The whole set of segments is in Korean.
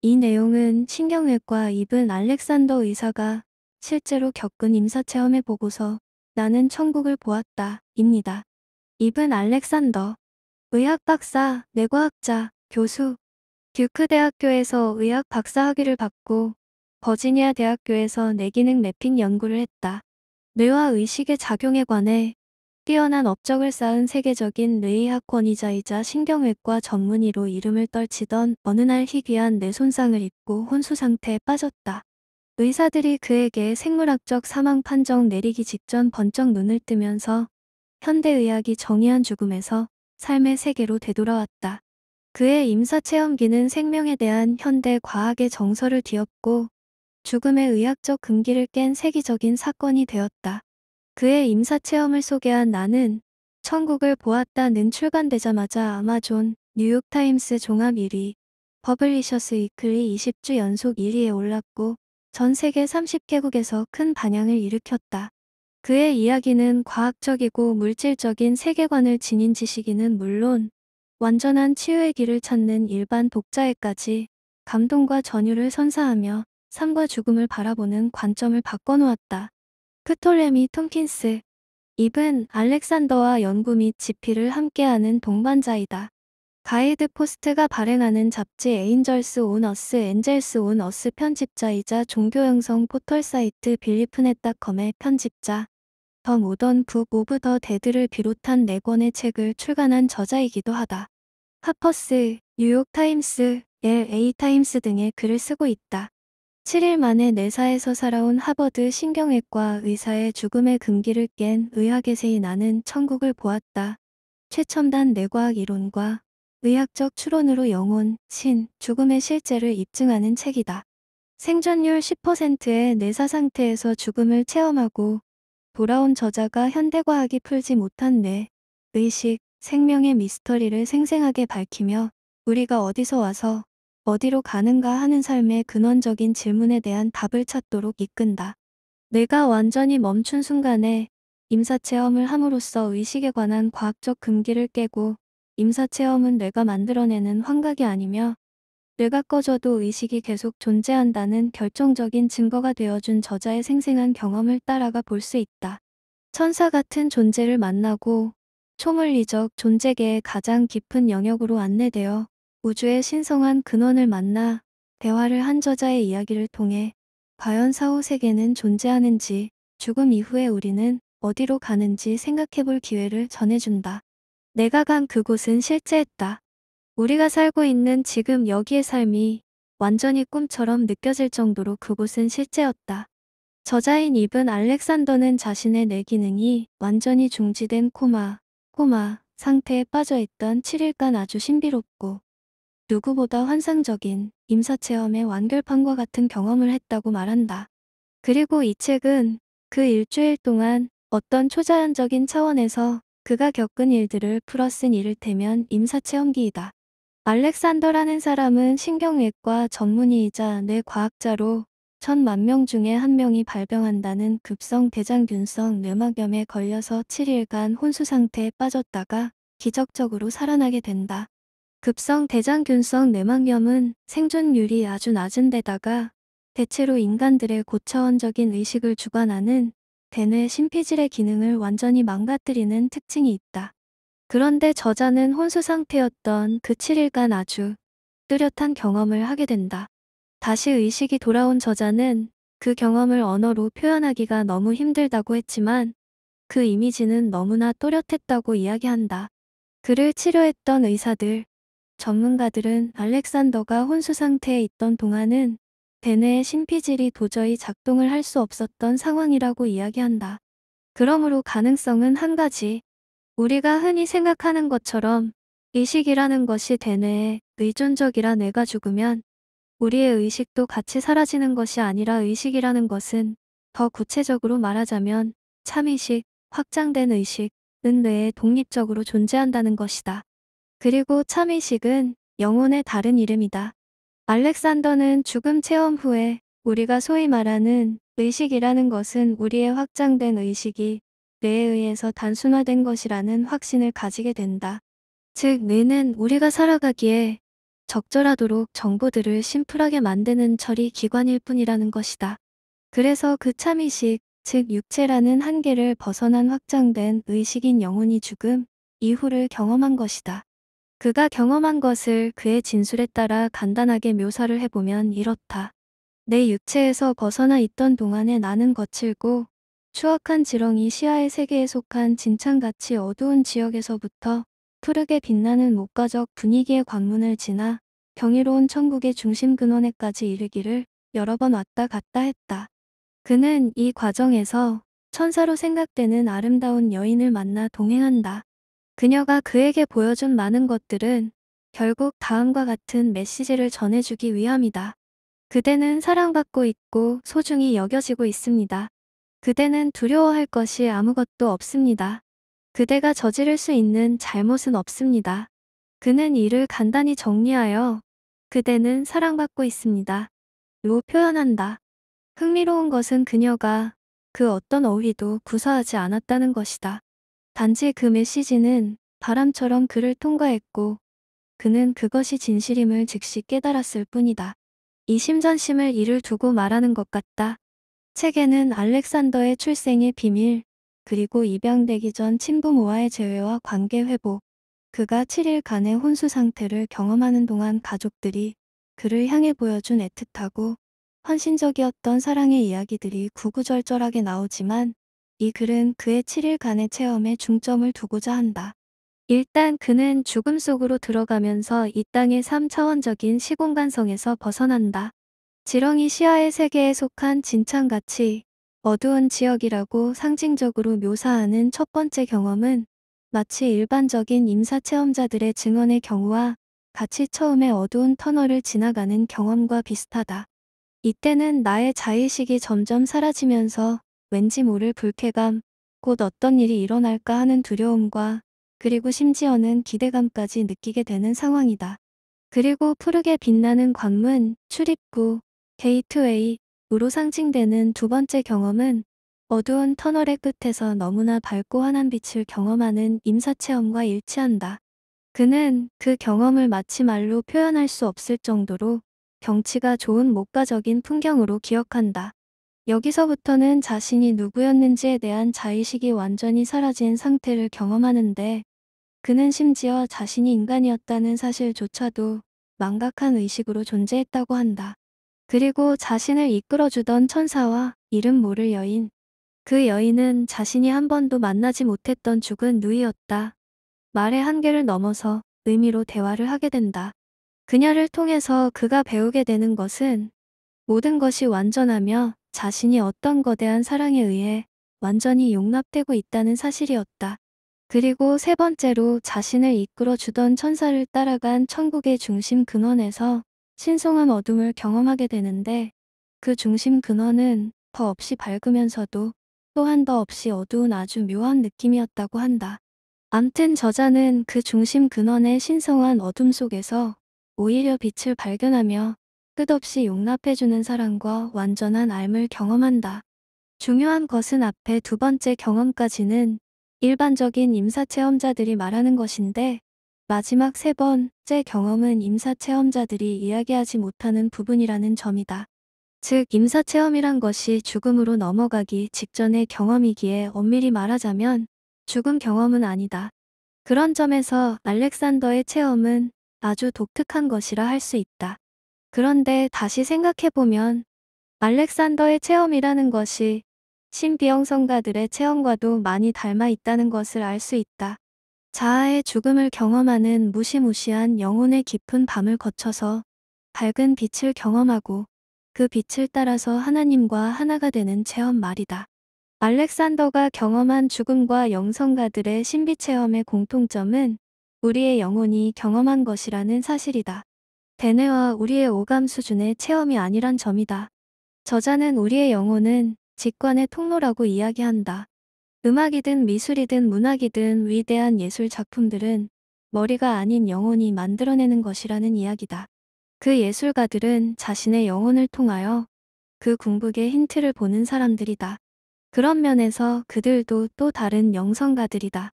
이 내용은 신경외과 입은 알렉산더 의사가 실제로 겪은 임사체험의 보고서 나는 천국을 보았다 입니다. 입은 알렉산더 의학 박사, 내과학자, 교수 듀크 대학교에서 의학 박사 학위를 받고 버지니아 대학교에서 내기능 매핑 연구를 했다. 뇌와 의식의 작용에 관해 뛰어난 업적을 쌓은 세계적인 뇌의학 권이자이자 신경외과 전문의로 이름을 떨치던 어느 날 희귀한 뇌 손상을 입고 혼수 상태에 빠졌다. 의사들이 그에게 생물학적 사망 판정 내리기 직전 번쩍 눈을 뜨면서 현대의학이 정의한 죽음에서 삶의 세계로 되돌아왔다. 그의 임사체험기는 생명에 대한 현대 과학의 정서를 뒤엎고 죽음의 의학적 금기를 깬 세계적인 사건이 되었다. 그의 임사체험을 소개한 나는 천국을 보았다는 출간되자마자 아마존, 뉴욕타임스 종합 1위, 버블리셔스 이클리 20주 연속 1위에 올랐고 전 세계 30개국에서 큰 반향을 일으켰다. 그의 이야기는 과학적이고 물질적인 세계관을 지닌 지식인은 물론 완전한 치유의 길을 찾는 일반 독자에까지 감동과 전율을 선사하며 삶과 죽음을 바라보는 관점을 바꿔놓았다. 프톨레미 톰킨스. 입은 알렉산더와 연구 및지피를 함께하는 동반자이다. 가이드 포스트가 발행하는 잡지 에인절스 온 어스 엔젤스 온 어스 편집자이자 종교형성 포털 사이트 빌리프넷닷컴의 편집자. 더 모던 북 오브 더 데드를 비롯한 네권의 책을 출간한 저자이기도 하다. 하퍼스, 뉴욕타임스, LA타임스 등의 글을 쓰고 있다. 7일 만에 내사에서 살아온 하버드 신경외과 의사의 죽음의 금기를 깬의학에서인 나는 천국을 보았다. 최첨단 뇌과학 이론과 의학적 추론으로 영혼, 신, 죽음의 실제를 입증하는 책이다. 생존율 10%의 내사 상태에서 죽음을 체험하고 돌아온 저자가 현대과학이 풀지 못한 뇌, 의식, 생명의 미스터리를 생생하게 밝히며 우리가 어디서 와서 어디로 가는가 하는 삶의 근원적인 질문에 대한 답을 찾도록 이끈다. 내가 완전히 멈춘 순간에 임사체험을 함으로써 의식에 관한 과학적 금기를 깨고 임사체험은 내가 만들어내는 환각이 아니며 뇌가 꺼져도 의식이 계속 존재한다는 결정적인 증거가 되어준 저자의 생생한 경험을 따라가 볼 수 있다. 천사 같은 존재를 만나고 초물리적 존재계의 가장 깊은 영역으로 안내되어 우주의 신성한 근원을 만나 대화를 한 저자의 이야기를 통해 과연 사후 세계는 존재하는지 죽음 이후에 우리는 어디로 가는지 생각해 볼 기회를 전해준다. 내가 간 그곳은 실제했다. 우리가 살고 있는 지금 여기의 삶이 완전히 꿈처럼 느껴질 정도로 그곳은 실제였다. 저자인 입은 알렉산더는 자신의 뇌 기능이 완전히 중지된 코마, 코마 상태에 빠져있던 7일간 아주 신비롭고 누구보다 환상적인 임사체험의 완결판과 같은 경험을 했다고 말한다. 그리고 이 책은 그 일주일 동안 어떤 초자연적인 차원에서 그가 겪은 일들을 풀어쓴 이를테면 임사체험기이다. 알렉산더라는 사람은 신경외과 전문의이자 뇌과학자로 천만 명 중에 한 명이 발병한다는 급성 대장균성 뇌막염에 걸려서 7일간 혼수상태에 빠졌다가 기적적으로 살아나게 된다. 급성 대장균성 뇌막염은 생존율이 아주 낮은 데다가 대체로 인간들의 고차원적인 의식을 주관하는 대뇌 심피질의 기능을 완전히 망가뜨리는 특징이 있다. 그런데 저자는 혼수 상태였던 그 7일간 아주 뚜렷한 경험을 하게 된다. 다시 의식이 돌아온 저자는 그 경험을 언어로 표현하기가 너무 힘들다고 했지만 그 이미지는 너무나 또렷했다고 이야기한다. 그를 치료했던 의사들, 전문가들은 알렉산더가 혼수 상태에 있던 동안은 대뇌의 심피질이 도저히 작동을 할 수 없었던 상황이라고 이야기한다. 그러므로 가능성은 한 가지. 우리가 흔히 생각하는 것처럼 의식이라는 것이 대뇌에 의존적이라 뇌가 죽으면 우리의 의식도 같이 사라지는 것이 아니라 의식이라는 것은 더 구체적으로 말하자면 참의식, 확장된 의식은 뇌에 독립적으로 존재한다는 것이다. 그리고 참의식은 영혼의 다른 이름이다. 알렉산더는 죽음 체험 후에 우리가 소위 말하는 의식이라는 것은 우리의 확장된 의식이 뇌에 의해서 단순화된 것이라는 확신을 가지게 된다. 즉 뇌는 우리가 살아가기에 적절하도록 정보들을 심플하게 만드는 처리 기관일 뿐이라는 것이다. 그래서 그 참의식, 즉 육체라는 한계를 벗어난 확장된 의식인 영혼이 죽음 이후를 경험한 것이다. 그가 경험한 것을 그의 진술에 따라 간단하게 묘사를 해보면 이렇다. 내 육체에서 벗어나 있던 동안에 나는 거칠고 추악한 지렁이 시야의 세계에 속한 진창같이 어두운 지역에서부터 푸르게 빛나는 목가적 분위기의 관문을 지나 경이로운 천국의 중심 근원에까지 이르기를 여러 번 왔다 갔다 했다. 그는 이 과정에서 천사로 생각되는 아름다운 여인을 만나 동행한다. 그녀가 그에게 보여준 많은 것들은 결국 다음과 같은 메시지를 전해주기 위함이다. 그대는 사랑받고 있고 소중히 여겨지고 있습니다. 그대는 두려워할 것이 아무것도 없습니다. 그대가 저지를 수 있는 잘못은 없습니다. 그는 이를 간단히 정리하여 그대는 사랑받고 있습니다. 로 표현한다. 흥미로운 것은 그녀가 그 어떤 어휘도 구사하지 않았다는 것이다. 단지 그 메시지는 바람처럼 그를 통과했고 그는 그것이 진실임을 즉시 깨달았을 뿐이다. 이심전심을 이를 두고 말하는 것 같다. 책에는 알렉산더의 출생의 비밀, 그리고 입양되기 전 친부모와의 재회와 관계 회복, 그가 7일간의 혼수 상태를 경험하는 동안 가족들이 그를 향해 보여준 애틋하고 헌신적이었던 사랑의 이야기들이 구구절절하게 나오지만 이 글은 그의 7일간의 체험에 중점을 두고자 한다. 일단 그는 죽음 속으로 들어가면서 이 땅의 3차원적인 시공간성에서 벗어난다. 지렁이 시야의 세계에 속한 진창같이 어두운 지역이라고 상징적으로 묘사하는 첫 번째 경험은 마치 일반적인 임사체험자들의 증언의 경우와 같이 처음에 어두운 터널을 지나가는 경험과 비슷하다. 이때는 나의 자의식이 점점 사라지면서 왠지 모를 불쾌감, 곧 어떤 일이 일어날까 하는 두려움과 그리고 심지어는 기대감까지 느끼게 되는 상황이다. 그리고 푸르게 빛나는 관문, 출입구, 게이트웨이으로 상징되는 두 번째 경험은 어두운 터널의 끝에서 너무나 밝고 환한 빛을 경험하는 임사체험과 일치한다. 그는 그 경험을 마치 말로 표현할 수 없을 정도로 경치가 좋은 목가적인 풍경으로 기억한다. 여기서부터는 자신이 누구였는지에 대한 자의식이 완전히 사라진 상태를 경험하는데 그는 심지어 자신이 인간이었다는 사실조차도 망각한 의식으로 존재했다고 한다. 그리고 자신을 이끌어주던 천사와 이름 모를 여인. 그 여인은 자신이 한 번도 만나지 못했던 죽은 누이였다. 말의 한계를 넘어서 의미로 대화를 하게 된다. 그녀를 통해서 그가 배우게 되는 것은 모든 것이 완전하며 자신이 어떤 거대한 사랑에 의해 완전히 용납되고 있다는 사실이었다. 그리고 세 번째로 자신을 이끌어 주던 천사를 따라간 천국의 중심 근원에서 신성한 어둠을 경험하게 되는데 그 중심 근원은 더 없이 밝으면서도 또한 더 없이 어두운 아주 묘한 느낌이었다고 한다. 암튼 저자는 그 중심 근원의 신성한 어둠 속에서 오히려 빛을 발견하며 끝없이 용납해주는 사랑과 완전한 앎을 경험한다. 중요한 것은 앞에 두 번째 경험까지는 일반적인 임사체험자들이 말하는 것인데 마지막 세 번째 경험은 임사체험자들이 이야기하지 못하는 부분이라는 점이다. 즉 임사체험이란 것이 죽음으로 넘어가기 직전의 경험이기에 엄밀히 말하자면 죽음 경험은 아니다. 그런 점에서 알렉산더의 체험은 아주 독특한 것이라 할 수 있다. 그런데 다시 생각해보면 알렉산더의 체험이라는 것이 신비형성가들의 체험과도 많이 닮아 있다는 것을 알 수 있다. 자아의 죽음을 경험하는 무시무시한 영혼의 깊은 밤을 거쳐서 밝은 빛을 경험하고 그 빛을 따라서 하나님과 하나가 되는 체험 말이다. 알렉산더가 경험한 죽음과 영성가들의 신비 체험의 공통점은 우리의 영혼이 경험한 것이라는 사실이다. 대뇌와 우리의 오감 수준의 체험이 아니란 점이다. 저자는 우리의 영혼은 직관의 통로라고 이야기한다. 음악이든 미술이든 문학이든 위대한 예술 작품들은 머리가 아닌 영혼이 만들어내는 것이라는 이야기다. 그 예술가들은 자신의 영혼을 통하여 그 궁극의 힌트를 보는 사람들이다. 그런 면에서 그들도 또 다른 영성가들이다.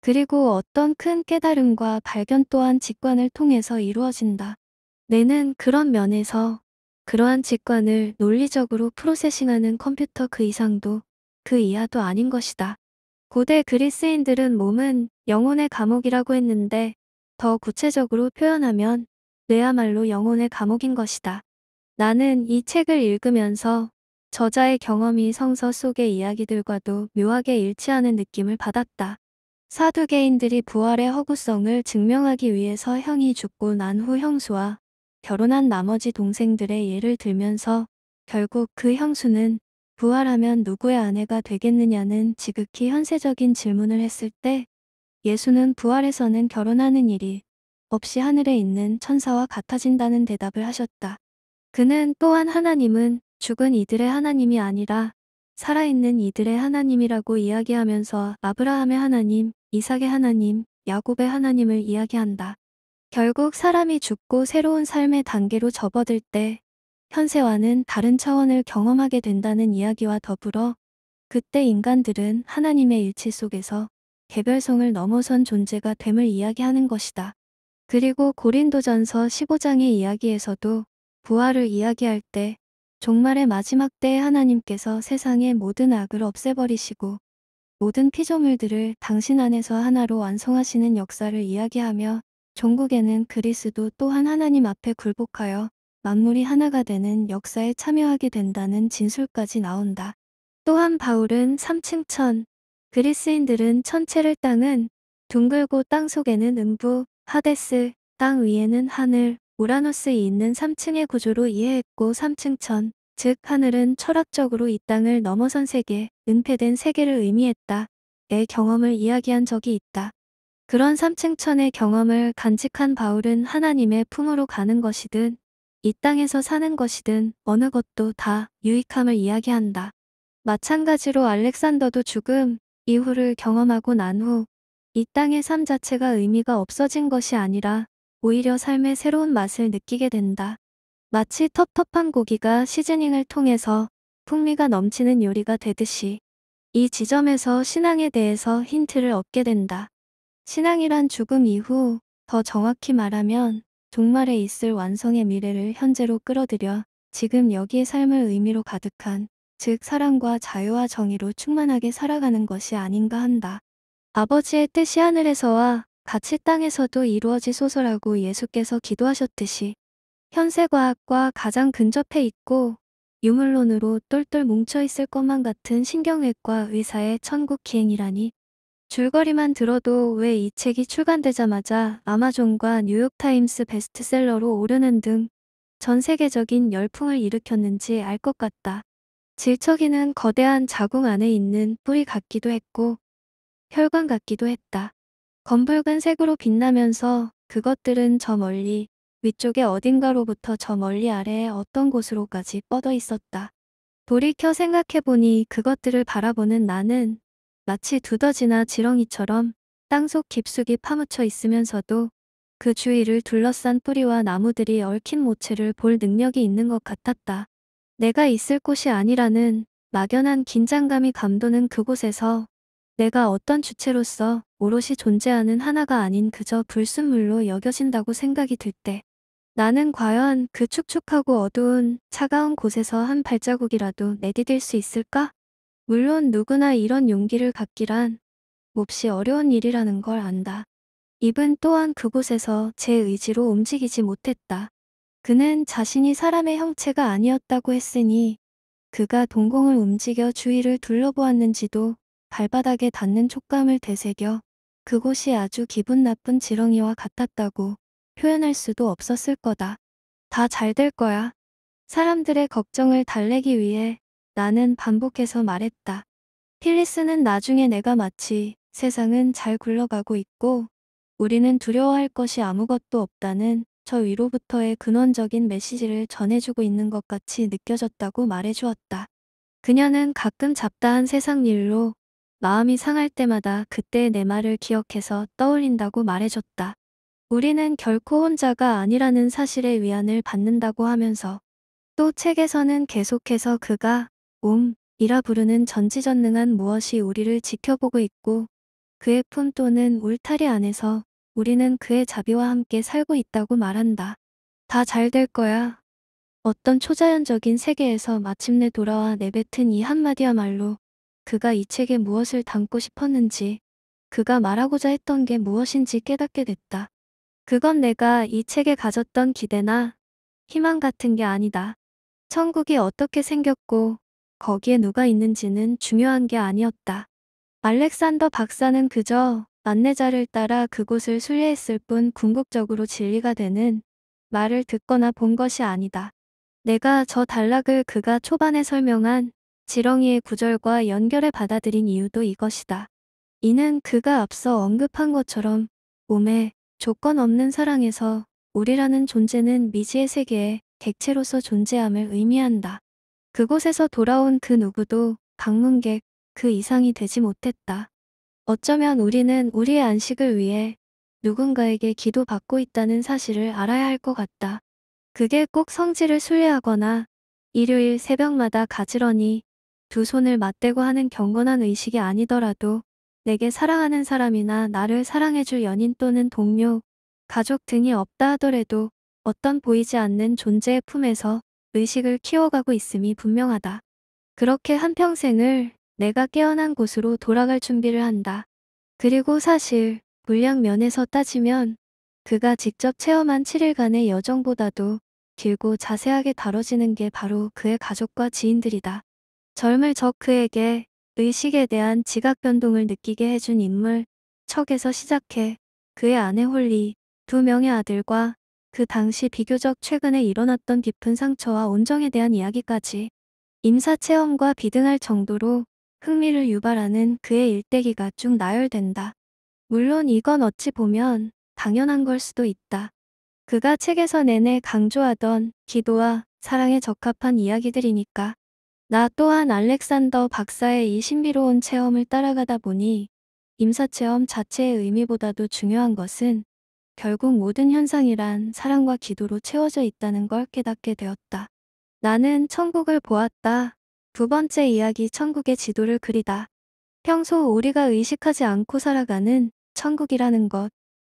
그리고 어떤 큰 깨달음과 발견 또한 직관을 통해서 이루어진다. 내는 그런 면에서 그러한 직관을 논리적으로 프로세싱하는 컴퓨터 그 이상도 그 이하도 아닌 것이다. 고대 그리스인들은 몸은 영혼의 감옥이라고 했는데 더 구체적으로 표현하면 뇌야말로 영혼의 감옥인 것이다. 나는 이 책을 읽으면서 저자의 경험이 성서 속의 이야기들과도 묘하게 일치하는 느낌을 받았다. 사두개인들이 부활의 허구성을 증명하기 위해서 형이 죽고 난 후 형수와 결혼한 나머지 동생들의 예를 들면서 결국 그 형수는 부활하면 누구의 아내가 되겠느냐는 지극히 현세적인 질문을 했을 때 예수는 부활에서는 결혼하는 일이 없이 하늘에 있는 천사와 같아진다는 대답을 하셨다. 그는 또한 하나님은 죽은 이들의 하나님이 아니라 살아있는 이들의 하나님이라고 이야기하면서 아브라함의 하나님, 이삭의 하나님, 야곱의 하나님을 이야기한다. 결국 사람이 죽고 새로운 삶의 단계로 접어들 때 현세와는 다른 차원을 경험하게 된다는 이야기와 더불어 그때 인간들은 하나님의 일치 속에서 개별성을 넘어선 존재가 됨을 이야기하는 것이다. 그리고 고린도전서 15장의 이야기에서도 부활을 이야기할 때 종말의 마지막 때에 하나님께서 세상의 모든 악을 없애버리시고 모든 피조물들을 당신 안에서 하나로 완성하시는 역사를 이야기하며 종국에는 그리스도 또한 하나님 앞에 굴복하여 만물이 하나가 되는 역사에 참여하게 된다는 진술까지 나온다. 또한 바울은 3층 천, 그리스인들은 천체를 땅은 둥글고 땅 속에는 음부, 하데스, 땅 위에는 하늘, 우라노스 있는 3층의 구조로 이해했고 3층 천, 즉 하늘은 철학적으로 이 땅을 넘어선 세계, 은폐된 세계를 의미했다. 의 경험을 이야기한 적이 있다. 그런 삼층천의 경험을 간직한 바울은 하나님의 품으로 가는 것이든 이 땅에서 사는 것이든 어느 것도 다 유익함을 이야기한다. 마찬가지로 알렉산더도 죽음 이후를 경험하고 난 후 이 땅의 삶 자체가 의미가 없어진 것이 아니라 오히려 삶의 새로운 맛을 느끼게 된다. 마치 텁텁한 고기가 시즈닝을 통해서 풍미가 넘치는 요리가 되듯이 이 지점에서 신앙에 대해서 힌트를 얻게 된다. 신앙이란 죽음 이후 더 정확히 말하면 종말에 있을 완성의 미래를 현재로 끌어들여 지금 여기에 삶을 의미로 가득한 즉 사랑과 자유와 정의로 충만하게 살아가는 것이 아닌가 한다. 아버지의 뜻이 하늘에서와 같이 땅에서도 이루어지 소설하고 예수께서 기도하셨듯이 현세과학과 가장 근접해 있고 유물론으로 똘똘 뭉쳐 있을 것만 같은 신경외과 의사의 천국 기행이라니 줄거리만 들어도 왜 이 책이 출간되자마자 아마존과 뉴욕타임스 베스트셀러로 오르는 등 전 세계적인 열풍을 일으켰는지 알 것 같다. 질척이는 거대한 자궁 안에 있는 뿌리 같기도 했고 혈관 같기도 했다. 검붉은 색으로 빛나면서 그것들은 저 멀리 위쪽에 어딘가로부터 저 멀리 아래의 어떤 곳으로까지 뻗어 있었다. 돌이켜 생각해보니 그것들을 바라보는 나는 마치 두더지나 지렁이처럼 땅속 깊숙이 파묻혀 있으면서도 그 주위를 둘러싼 뿌리와 나무들이 얽힌 모체를 볼 능력이 있는 것 같았다. 내가 있을 곳이 아니라는 막연한 긴장감이 감도는 그곳에서 내가 어떤 주체로서 오롯이 존재하는 하나가 아닌 그저 불순물로 여겨진다고 생각이 들 때 나는 과연 그 축축하고 어두운 차가운 곳에서 한 발자국이라도 내디딜 수 있을까? 물론 누구나 이런 용기를 갖기란 몹시 어려운 일이라는 걸 안다. 입은 또한 그곳에서 제 의지로 움직이지 못했다. 그는 자신이 사람의 형체가 아니었다고 했으니 그가 동공을 움직여 주위를 둘러보았는지도 발바닥에 닿는 촉감을 되새겨 그곳이 아주 기분 나쁜 지렁이와 같았다고 표현할 수도 없었을 거다. 다 잘 될 거야. 사람들의 걱정을 달래기 위해 나는 반복해서 말했다. 필리스는 나중에 내가 마치 세상은 잘 굴러가고 있고 우리는 두려워할 것이 아무것도 없다는 저 위로부터의 근원적인 메시지를 전해주고 있는 것 같이 느껴졌다고 말해주었다. 그녀는 가끔 잡다한 세상 일로 마음이 상할 때마다 그때내 말을 기억해서 떠올린다고 말해줬다. 우리는 결코 혼자가 아니라는 사실의 위안을 받는다고 하면서 또 책에서는 계속해서 그가 옴이라 부르는 전지전능한 무엇이 우리를 지켜보고 있고 그의 품 또는 울타리 안에서 우리는 그의 자비와 함께 살고 있다고 말한다. 다 잘 될 거야. 어떤 초자연적인 세계에서 마침내 돌아와 내뱉은 이 한마디야말로 그가 이 책에 무엇을 담고 싶었는지 그가 말하고자 했던 게 무엇인지 깨닫게 됐다. 그건 내가 이 책에 가졌던 기대나 희망 같은 게 아니다. 천국이 어떻게 생겼고 거기에 누가 있는지는 중요한 게 아니었다. 알렉산더 박사는 그저 안내자를 따라 그곳을 순례했을 뿐 궁극적으로 진리가 되는 말을 듣거나 본 것이 아니다. 내가 저 단락을 그가 초반에 설명한 지렁이의 구절과 연결해 받아들인 이유도 이것이다. 이는 그가 앞서 언급한 것처럼 몸에 조건 없는 사랑에서 우리라는 존재는 미지의 세계에 객체로서 존재함을 의미한다. 그곳에서 돌아온 그 누구도 방문객 그 이상이 되지 못했다. 어쩌면 우리는 우리의 안식을 위해 누군가에게 기도받고 있다는 사실을 알아야 할 것 같다. 그게 꼭 성지를 순례하거나 일요일 새벽마다 가지런히 두 손을 맞대고 하는 경건한 의식이 아니더라도 내게 사랑하는 사람이나 나를 사랑해줄 연인 또는 동료, 가족 등이 없다 하더라도 어떤 보이지 않는 존재의 품에서 의식을 키워가고 있음이 분명하다. 그렇게 한평생을 내가 깨어난 곳으로 돌아갈 준비를 한다. 그리고 사실 물량 면에서 따지면 그가 직접 체험한 7일간의 여정보다도 길고 자세하게 다뤄지는 게 바로 그의 가족과 지인들이다. 젊을 적 그에게 의식에 대한 지각 변동을 느끼게 해준 인물, 척에서 시작해 그의 아내 홀리, 두 명의 아들과 그 당시 비교적 최근에 일어났던 깊은 상처와 온정에 대한 이야기까지 임사체험과 비등할 정도로 흥미를 유발하는 그의 일대기가 쭉 나열된다. 물론 이건 어찌 보면 당연한 걸 수도 있다. 그가 책에서 내내 강조하던 기도와 사랑에 적합한 이야기들이니까. 나 또한 알렉산더 박사의 이 신비로운 체험을 따라가다 보니 임사체험 자체의 의미보다도 중요한 것은 결국 모든 현상이란 사랑과 기도로 채워져 있다는 걸 깨닫게 되었다. 나는 천국을 보았다. 두 번째 이야기 천국의 지도를 그리다. 평소 우리가 의식하지 않고 살아가는 천국이라는 것.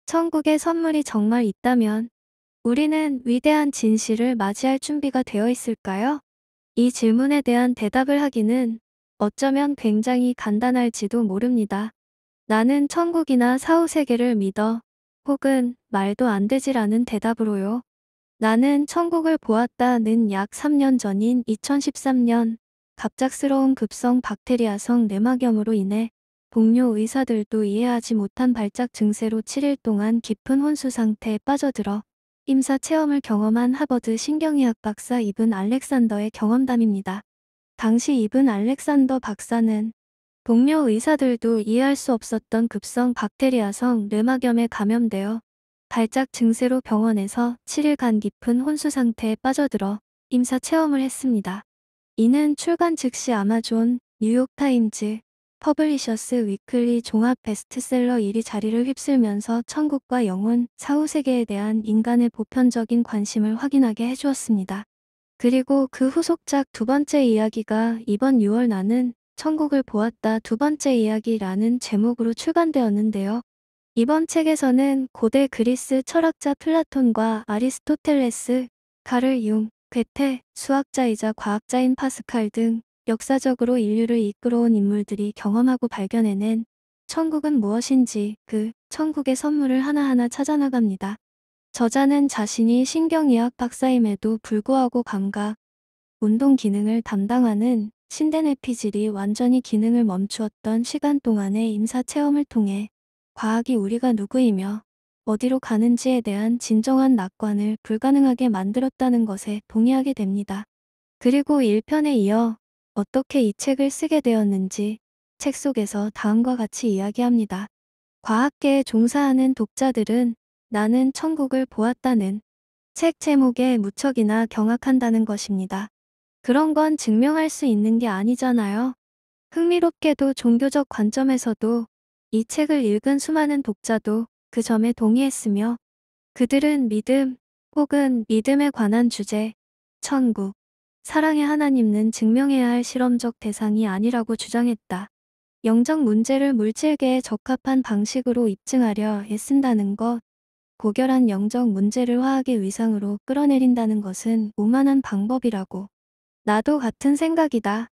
천국의 선물이 정말 있다면 우리는 위대한 진실을 맞이할 준비가 되어 있을까요? 이 질문에 대한 대답을 하기는 어쩌면 굉장히 간단할지도 모릅니다. 나는 천국이나 사후세계를 믿어 혹은 말도 안 되지라는 대답으로요. 나는 천국을 보았다는 약 3년 전인 2013년 갑작스러운 급성 박테리아성 내막염으로 인해 동료 의사들도 이해하지 못한 발작 증세로 7일 동안 깊은 혼수 상태에 빠져들어 임사 체험을 경험한 하버드 신경의학 박사 이븐 알렉산더의 경험담입니다. 당시 이븐 알렉산더 박사는 동료 의사들도 이해할 수 없었던 급성 박테리아성 뇌막염에 감염되어 발작 증세로 병원에서 7일간 깊은 혼수 상태에 빠져들어 임사 체험을 했습니다. 이는 출간 즉시 아마존, 뉴욕타임즈, 퍼블리셔스 위클리 종합 베스트셀러 1위 자리를 휩쓸면서 천국과 영혼, 사후세계에 대한 인간의 보편적인 관심을 확인하게 해주었습니다. 그리고 그 후속작 두 번째 이야기가 이번 6월 나는 천국을 보았다 두 번째 이야기라는 제목으로 출간되었는데요. 이번 책에서는 고대 그리스 철학자 플라톤과 아리스토텔레스, 가를 융, 괴테, 수학자이자 과학자인 파스칼 등 역사적으로 인류를 이끌어온 인물들이 경험하고 발견해낸 천국은 무엇인지 그 천국의 선물을 하나하나 찾아나갑니다. 저자는 자신이 신경의학 박사임에도 불구하고 감각, 운동 기능을 담당하는 신대네피질이 완전히 기능을 멈추었던 시간 동안의 임사 체험을 통해 과학이 우리가 누구이며 어디로 가는지에 대한 진정한 낙관을 불가능하게 만들었다는 것에 동의하게 됩니다. 그리고 1편에 이어 어떻게 이 책을 쓰게 되었는지 책 속에서 다음과 같이 이야기합니다. 과학계에 종사하는 독자들은 나는 천국을 보았다는 책 제목에 무척이나 경악한다는 것입니다. 그런 건 증명할 수 있는 게 아니잖아요. 흥미롭게도 종교적 관점에서도 이 책을 읽은 수많은 독자도 그 점에 동의했으며 그들은 믿음 혹은 믿음에 관한 주제, 천국, 사랑의 하나님은 증명해야 할 실험적 대상이 아니라고 주장했다. 영적 문제를 물질계에 적합한 방식으로 입증하려 애쓴다는 것, 고결한 영적 문제를 화학의 위상으로 끌어내린다는 것은 오만한 방법이라고 나도 같은 생각이다.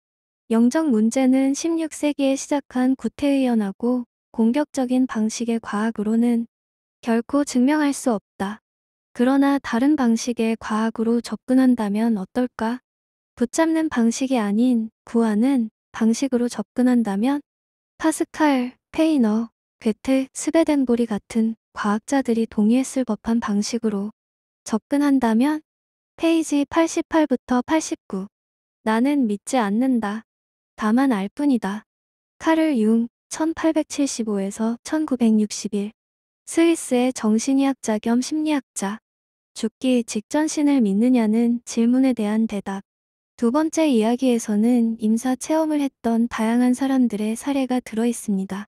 영적 문제는 16세기에 시작한 구태의연하고 공격적인 방식의 과학으로는 결코 증명할 수 없다. 그러나 다른 방식의 과학으로 접근한다면 어떨까? 붙잡는 방식이 아닌 구하는 방식으로 접근한다면 파스칼, 페이너, 괴테, 스베덴보리 같은 과학자들이 동의했을 법한 방식으로 접근한다면 페이지 88부터 89 나는 믿지 않는다. 다만 알 뿐이다. 카를 융 1875에서 1961 스위스의 정신의학자 겸 심리학자 죽기 직전 신을 믿느냐는 질문에 대한 대답 두 번째 이야기에서는 임사 체험을 했던 다양한 사람들의 사례가 들어 있습니다.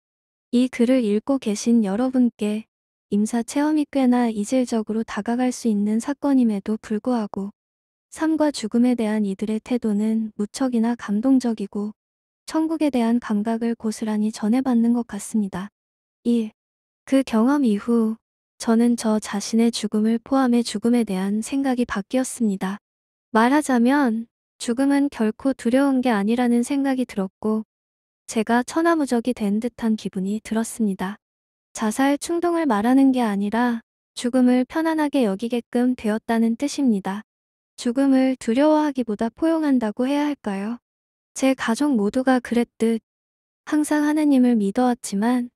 이 글을 읽고 계신 여러분께 임사 체험이 꽤나 이질적으로 다가갈 수 있는 사건임에도 불구하고 삶과 죽음에 대한 이들의 태도는 무척이나 감동적이고 천국에 대한 감각을 고스란히 전해받는 것 같습니다. 1. 그 경험 이후 저는 저 자신의 죽음을 포함해 죽음에 대한 생각이 바뀌었습니다. 말하자면 죽음은 결코 두려운 게 아니라는 생각이 들었고 제가 천하무적이 된 듯한 기분이 들었습니다. 자살 충동을 말하는 게 아니라 죽음을 편안하게 여기게끔 되었다는 뜻입니다. 죽음을 두려워하기보다 포용한다고 해야 할까요? 제 가족 모두가 그랬듯 항상 하느님을 믿어왔지만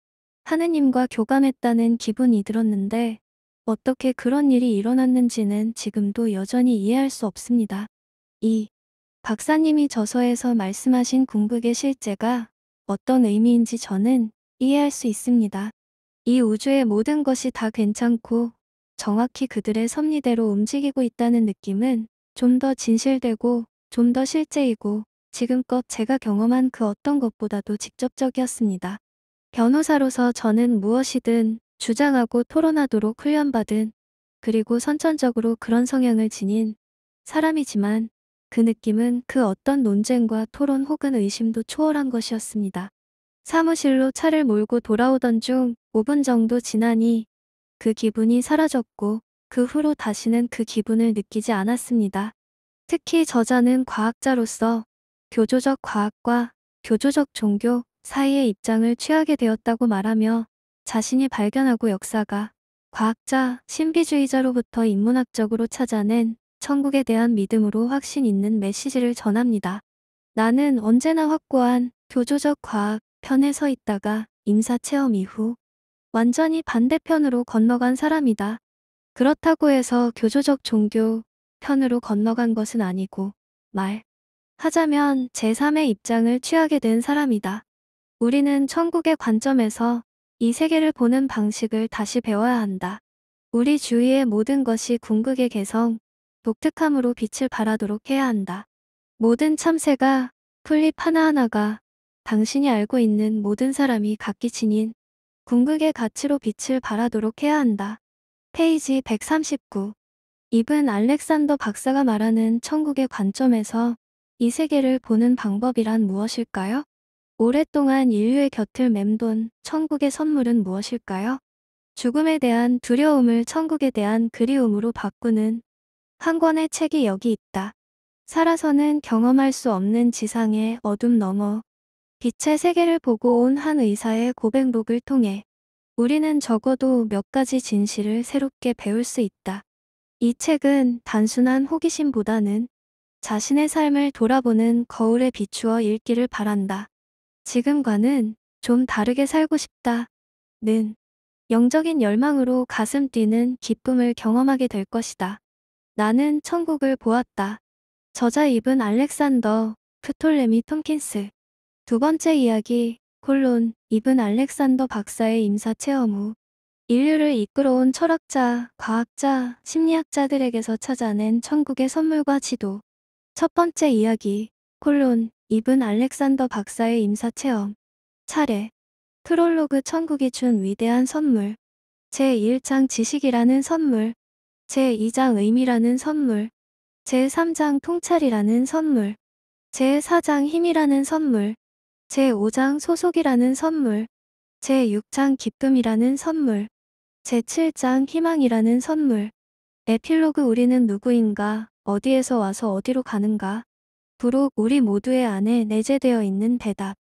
하느님과 교감했다는 기분이 들었는데 어떻게 그런 일이 일어났는지는 지금도 여전히 이해할 수 없습니다. 2. 박사님이 저서에서 말씀하신 궁극의 실제가 어떤 의미인지 저는 이해할 수 있습니다. 이 우주의 모든 것이 다 괜찮고 정확히 그들의 섭리대로 움직이고 있다는 느낌은 좀 더 진실되고 좀 더 실제이고 지금껏 제가 경험한 그 어떤 것보다도 직접적이었습니다. 변호사로서 저는 무엇이든 주장하고 토론하도록 훈련받은 그리고 선천적으로 그런 성향을 지닌 사람이지만 그 느낌은 그 어떤 논쟁과 토론 혹은 의심도 초월한 것이었습니다. 사무실로 차를 몰고 돌아오던 중 5분 정도 지나니 그 기분이 사라졌고 그 후로 다시는 그 기분을 느끼지 않았습니다. 특히 저자는 과학자로서 교조적 과학과 교조적 종교 사이의 입장을 취하게 되었다고 말하며 자신이 발견하고 역사가 과학자, 신비주의자로부터 인문학적으로 찾아낸 천국에 대한 믿음으로 확신 있는 메시지를 전합니다. 나는 언제나 확고한 교조적 과학 편에 서 있다가 임사 체험 이후 완전히 반대편으로 건너간 사람이다. 그렇다고 해서 교조적 종교 편으로 건너간 것은 아니고 말 하자면 제3의 입장을 취하게 된 사람이다. 우리는 천국의 관점에서 이 세계를 보는 방식을 다시 배워야 한다. 우리 주위의 모든 것이 궁극의 개성, 독특함으로 빛을 발하도록 해야 한다. 모든 참새가, 풀잎 하나하나가 당신이 알고 있는 모든 사람이 각기 지닌 궁극의 가치로 빛을 발하도록 해야 한다. 페이지 139 입은 알렉산더 박사가 말하는 천국의 관점에서 이 세계를 보는 방법이란 무엇일까요? 오랫동안 인류의 곁을 맴돈 천국의 선물은 무엇일까요? 죽음에 대한 두려움을 천국에 대한 그리움으로 바꾸는 한 권의 책이 여기 있다. 살아서는 경험할 수 없는 지상의 어둠 너머 빛의 세계를 보고 온 한 의사의 고백록을 통해 우리는 적어도 몇 가지 진실을 새롭게 배울 수 있다. 이 책은 단순한 호기심보다는 자신의 삶을 돌아보는 거울에 비추어 읽기를 바란다. 지금과는 좀 다르게 살고 싶다. 는 영적인 열망으로 가슴 뛰는 기쁨을 경험하게 될 것이다. 나는 천국을 보았다. 저자 입은 알렉산더, 프톨레미 톰킨스 두 번째 이야기, 콜론, 이은 알렉산더 박사의 임사 체험 후 인류를 이끌어온 철학자, 과학자, 심리학자들에게서 찾아낸 천국의 선물과 지도. 첫 번째 이야기, 콜론, 이은 알렉산더 박사의 임사 체험. 차례. 프롤로그 천국이 준 위대한 선물. 제1장 지식이라는 선물. 제2장 의미라는 선물. 제3장 통찰이라는 선물. 제4장 힘이라는 선물. 제5장 소속이라는 선물, 제6장 기쁨이라는 선물, 제7장 희망이라는 선물. 에필로그 우리는 누구인가, 어디에서 와서 어디로 가는가. 부록 우리 모두의 안에 내재되어 있는 대답.